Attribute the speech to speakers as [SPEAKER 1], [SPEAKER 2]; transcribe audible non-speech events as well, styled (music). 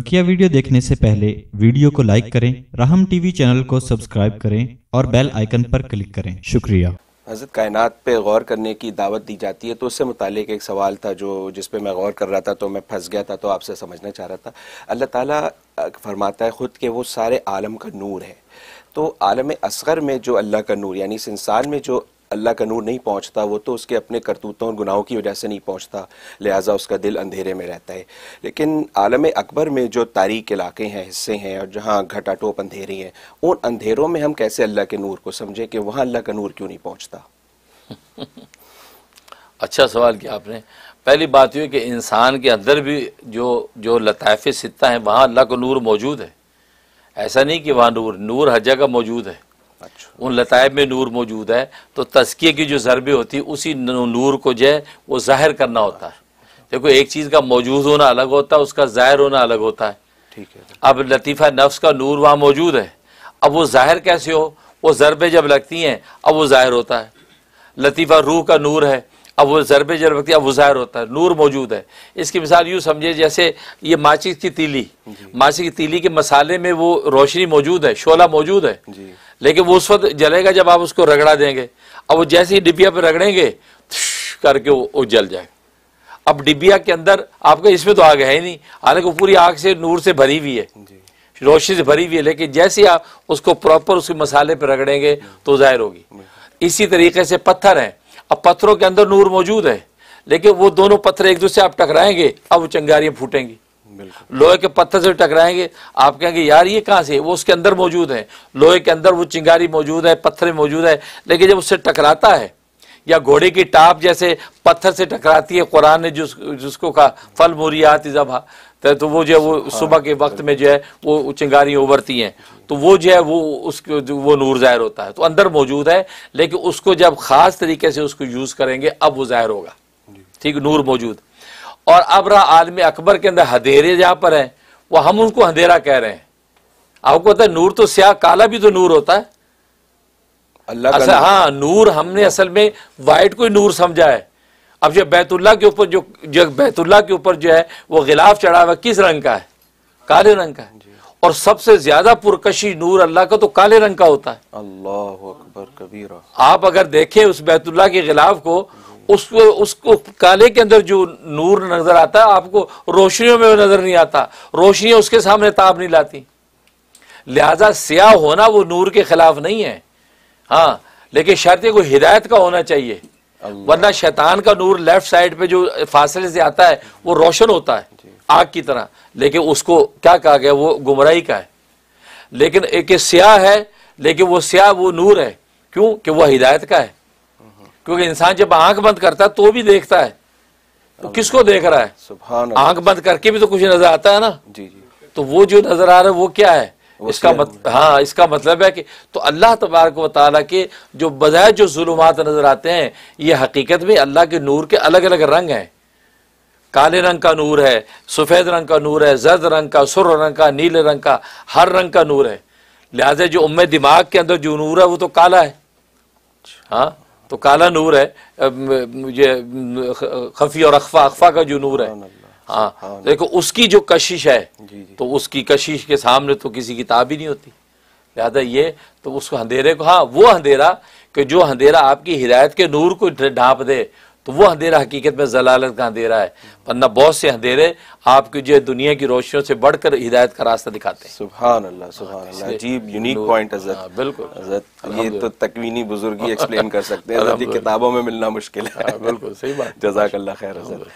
[SPEAKER 1] बकिया वीडियो देखने से पहले वीडियो को लाइक करें राहम टीवी चैनल को सब्सक्राइब करें और बेल आइकन पर क्लिक करें शुक्रिया हजरत कायनात पे गौर करने की दावत दी जाती है तो उससे मुतक एक सवाल था जो जिस पे मैं गौर कर रहा था तो मैं फंस गया था तो आपसे समझना चाह रहा था अल्लाह ताला फरमाता है ख़ुद के वो सारे आलम का नूर है तो आलम असगर में जो अल्लाह का नूर यानी इस इंसान में जो अल्लाह का नूर नहीं पहुँचता वो तो उसके अपने करतूतों और गुनाहों की वजह से नहीं पहुँचता लिहाजा उसका दिल अंधेरे में रहता है लेकिन आलम अकबर में जो तारीख इलाके हैं हिस्से हैं और जहाँ टोप अंधेरी हैं उन अंधेरों में हम कैसे अल्लाह के नूर को समझें कि वहाँ अल्लाह का नूर क्यों नहीं पहुँचता
[SPEAKER 2] (laughs) अच्छा सवाल किया आपने पहली बात यह कि इंसान के अंदर भी जो जो लताफ़ सित्ता है वहाँ अल्लाह का नूर मौजूद है ऐसा नहीं कि वहाँ नूर नूर हर जगह मौजूद है अच्छा। उन लताइब में नूर मौजूद है तो तस्किए की जो ज़रबे होती है उसी नूर को जो है वो ज़ाहिर करना होता है देखो एक चीज़ का मौजूद होना अलग होता है उसका ज़ाहिर होना अलग होता है ठीक है अब लतीफ़ा नफ्स का नूर वहाँ मौजूद है अब वो ज़ाहिर कैसे हो वो ज़रबे जब लगती हैं अब वो ज़ाहिर होता है लतीफ़ा रूह का नूर है अब वो जरबे जर वक्त अब वो होता है नूर मौजूद है इसकी मिसाल यूँ समझे जैसे ये माचिस की तीली माचिस की तीली के मसाले में वो रोशनी मौजूद है शोला मौजूद है लेकिन वो उस वक्त जलेगा जब आप उसको रगड़ा देंगे अब वो जैसे ही डिबिया पर रगड़ेंगे करके वो, वो जल जाएगा अब डिबिया के अंदर आपका इसमें तो आग है ही नहीं हालांकि वो पूरी आग से नूर से भरी हुई है रोशनी से भरी हुई है लेकिन जैसे आप उसको प्रॉपर उसके मसाले पर रगड़ेंगे तो ज़ाहिर होगी इसी तरीके से पत्थर हैं अब पत्थरों के अंदर नूर मौजूद है लेकिन वो दोनों पत्थर एक दूसरे आप टकराएंगे अब वो चंगारियाँ फूटेंगी लोहे के पत्थर से टकराएंगे आप कहेंगे यार ये कहां से वो उसके अंदर मौजूद है लोहे के अंदर वो चिंगारी मौजूद है पत्थर मौजूद है लेकिन जब उससे टकराता है या घोड़े की टाप जैसे पत्थर से टकराती है कुरान ने जिस जिसको कहा फल मोरियात जबा तो, तो वो जो है वो हाँ। सुबह के वक्त में जो है वो चिंगारी उभरती हैं तो वो जो है वो उसके वो नूर ज़ाहिर होता है तो अंदर मौजूद है लेकिन उसको जब ख़ास तरीके से उसको यूज़ करेंगे अब वो ज़ाहिर होगा ठीक नूर मौजूद और अब रहा आदमी अकबर के अंदर हदेरे जहां पर हैं वो हम उनको अंधेरा कह रहे हैं आपको पता है नूर तो स्याह काला भी तो नूर होता है अल्लाह का हाँ नूर हमने असल में वाइट को ही नूर समझा है अब जब बैतुल्ला के ऊपर जो जब बैतुल्ला के ऊपर जो है वो गिलाफ चढ़ा हुआ किस रंग का है काले रंग का है और सबसे ज्यादा पुरकशी नूर अल्लाह का तो काले रंग का होता है
[SPEAKER 1] अल्लाह अकबर कबीरा
[SPEAKER 2] आप अगर देखें उस बैतुल्ला के गिलाफ को उसको उसको काले के अंदर जो नूर नजर आता है आपको रोशनियों में नजर नहीं आता रोशनियां उसके सामने ताप नहीं लाती लिहाजा स्याह होना वो नूर के खिलाफ नहीं है हाँ लेकिन शर्त को हिदायत का होना चाहिए वरना शैतान का नूर लेफ्ट साइड पे जो फासले से आता है वो रोशन होता है आग की तरह लेकिन उसको क्या कहा गया वो गुमराही का है लेकिन एक स्याह है लेकिन वो स्याह वो नूर है क्यों कि वह हिदायत का है हम्म। क्योंकि इंसान जब आंख बंद करता है तो भी देखता है तो किसको देख रहा
[SPEAKER 1] है
[SPEAKER 2] आंख बंद करके भी तो कुछ नजर आता है ना जी जी तो वो जो नजर आ रहा है वो क्या है इसका मत हाँ इसका मतलब है कि तो अल्लाह तबारक व ताली के जो बजाय जो जुलूमात नज़र आते हैं ये हकीकत में अल्लाह के नूर के अलग अलग रंग हैं काले रंग का नूर है सफ़ेद रंग का नूर है जर्द रंग का सुर रंग का नीले रंग का हर रंग का नूर है लिहाजा जो उम्म दिमाग के अंदर जो नूर है वो तो काला है हाँ तो काला नूर है ये खफी और अखफा अखफा का जो नूर है हाँ देखो उसकी जो कशिश है तो उसकी कशिश के सामने तो किसी किताब ही नहीं होती लिहाजा ये तो उसको अंधेरे को हाँ वो अंधेरा कि जो अंधेरा आपकी हिदायत के नूर को ढांप दे तो वो अंधेरा हकीकत में जलालत का अंधेरा है हम्म। वरना बहुत से अंधेरे आपकी जो दुनिया की रोशनियों से बढ़कर हिदायत का रास्ता दिखाते हैं सुबह हाँ, सुबह अजीब यूनिक पॉइंट हाँ, बिल्कुल ये तो तकवीनी ही एक्सप्लेन कर सकते हैं किताबों में मिलना मुश्किल है हाँ, बिल्कुल सही बात (laughs) जजाक
[SPEAKER 1] खैर